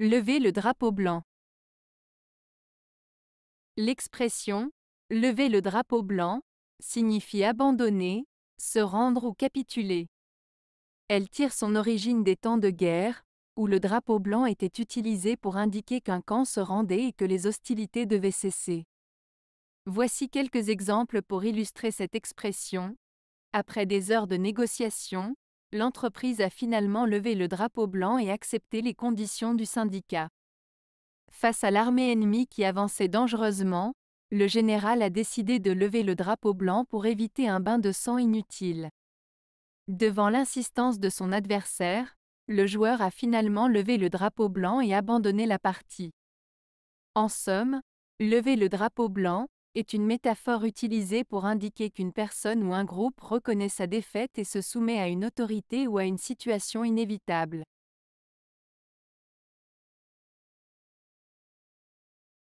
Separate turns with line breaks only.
Lever le drapeau blanc.
L'expression lever le drapeau blanc signifie abandonner, se rendre ou capituler. Elle tire son origine des temps de guerre, où le drapeau blanc était utilisé pour indiquer qu'un camp se rendait et que les hostilités devaient cesser. Voici quelques exemples pour illustrer cette expression. Après des heures de négociations, l'entreprise a finalement levé le drapeau blanc et accepté les conditions du syndicat. Face à l'armée ennemie qui avançait dangereusement, le général a décidé de lever le drapeau blanc pour éviter un bain de sang inutile. Devant l'insistance de son adversaire, le joueur a finalement levé le drapeau blanc et abandonné la partie. En somme, lever le drapeau blanc, est une métaphore utilisée pour indiquer qu'une personne ou un groupe reconnaît sa défaite et se soumet à une autorité ou à une situation inévitable.